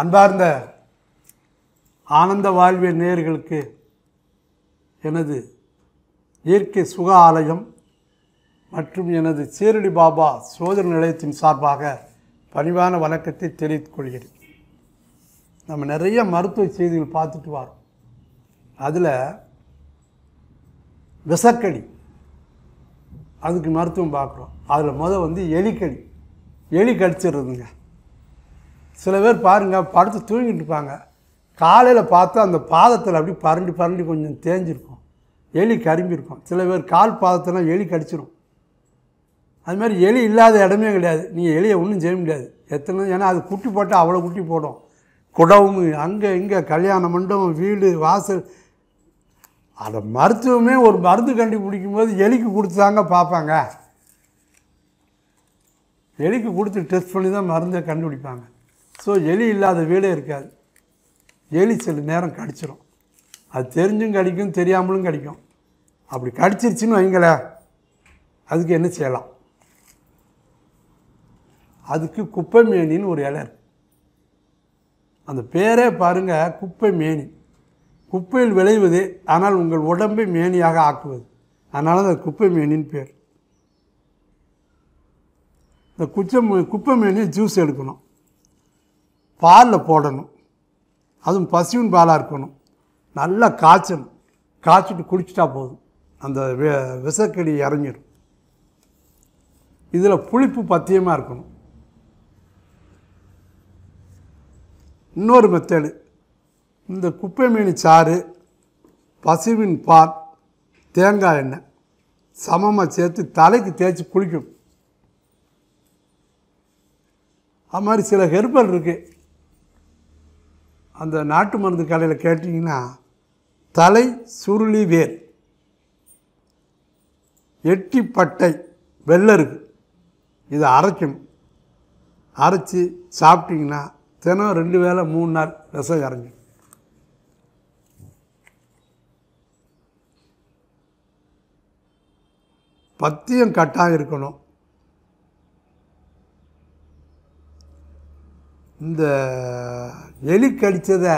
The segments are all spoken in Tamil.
அன்பார்ந்த ஆனந்த வாழ்வியல் நேயர்களுக்கு எனது இயற்கை சுக ஆலயம் மற்றும் எனது சீரடி பாபா சோதனை நிலையத்தின் சார்பாக பணிவான வணக்கத்தை தெரிவித்துக் கொள்கிறேன் நம்ம நிறைய மருத்துவ செய்திகள் பார்த்துட்டு வரோம் அதில் விசக்கடி அதுக்கு மருத்துவம் பார்க்குறோம் அதில் முதல் வந்து எலிக்கடி எலி கடிச்சிடுறதுங்க சில பேர் பாருங்கள் படுத்து தூங்கிட்டு இருப்பாங்க காலையில் பார்த்தா அந்த பாதத்தில் அப்படி பரண்டி பரண்டி கொஞ்சம் தேஞ்சிருக்கும் எலி கரும்பிருக்கும் சில பேர் கால் பாதத்தெல்லாம் எலி கடிச்சிடும் அதுமாதிரி எலி இல்லாத இடமே கிடையாது நீங்கள் எலியை ஒன்றும் செய்ய முடியாது எத்தனை ஏன்னா அது குட்டி போட்டால் அவ்வளோ குட்டி போடும் குடவும் அங்கே இங்கே கல்யாண மண்டபம் வீடு வாசல் அதை மருத்துவமே ஒரு மருந்து கண்டுபிடிக்கும் போது எலிக்கு கொடுத்தாங்க பார்ப்பாங்க எலிக்கு கொடுத்து டெஸ்ட் பண்ணி தான் மருந்தை கண்டுபிடிப்பாங்க ஸோ எலி இல்லாத வீடே இருக்காது எலி சில நேரம் கடிச்சிடும் அது தெரிஞ்சும் கடிக்கும் தெரியாமலும் கடிக்கும் அப்படி கடிச்சிருச்சுன்னு வைங்கள அதுக்கு என்ன செய்யலாம் அதுக்கு குப்பை மேனின்னு ஒரு இலை அந்த பேரே பாருங்கள் குப்பை மேனி குப்பையில் விளைவது ஆனால் உங்கள் உடம்பை மேனியாக ஆக்குவது அதனால அந்த குப்பை மேனின்னு பேர் இந்த குச்சை குப்பை மேனியை ஜூஸ் எடுக்கணும் பாலில் போடணும் அதுவும் பசுவின் பாலாக இருக்கணும் நல்லா காய்ச்சணும் காய்ச்சிட்டு குடிச்சிட்டா போதும் அந்த விசக்கடி இறங்கிடும் இதில் புளிப்பு பத்தியமாக இருக்கணும் இன்னொரு மெத்தேடு இந்த குப்பை மீன் சாறு பசுவின் பால் தேங்காய் எண்ணெய் சமமாக சேர்த்து தலைக்கு தேய்ச்சி குளிக்கும் அது மாதிரி சில ஹெர்பல் இருக்குது அந்த நாட்டு மருந்து கடையில் கேட்டிங்கன்னா தலை சுருளி வேர் எட்டி பட்டை வெள்ளருக்கு இதை அரைக்கணும் அரைச்சி சாப்பிட்டிங்கன்னா தினம் ரெண்டு வேளை மூணு நாள் விஷம் இறங்கும் பத்தியம் கட்டாக இருக்கணும் இந்த எலி கடித்ததை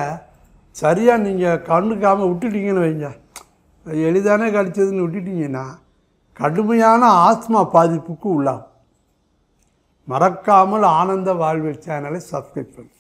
சரியாக நீங்கள் கண்ணுக்காமல் விட்டுட்டீங்கன்னு வைங்க எளிதானே கடித்ததுன்னு விட்டுட்டிங்கன்னா கடுமையான ஆஸ்மா பாதிப்புக்கு உள்ளாகும் மறக்காமல் ஆனந்த வாழ்வு சேனலை சப்ஸ்கிரைப் பண்ணுங்கள்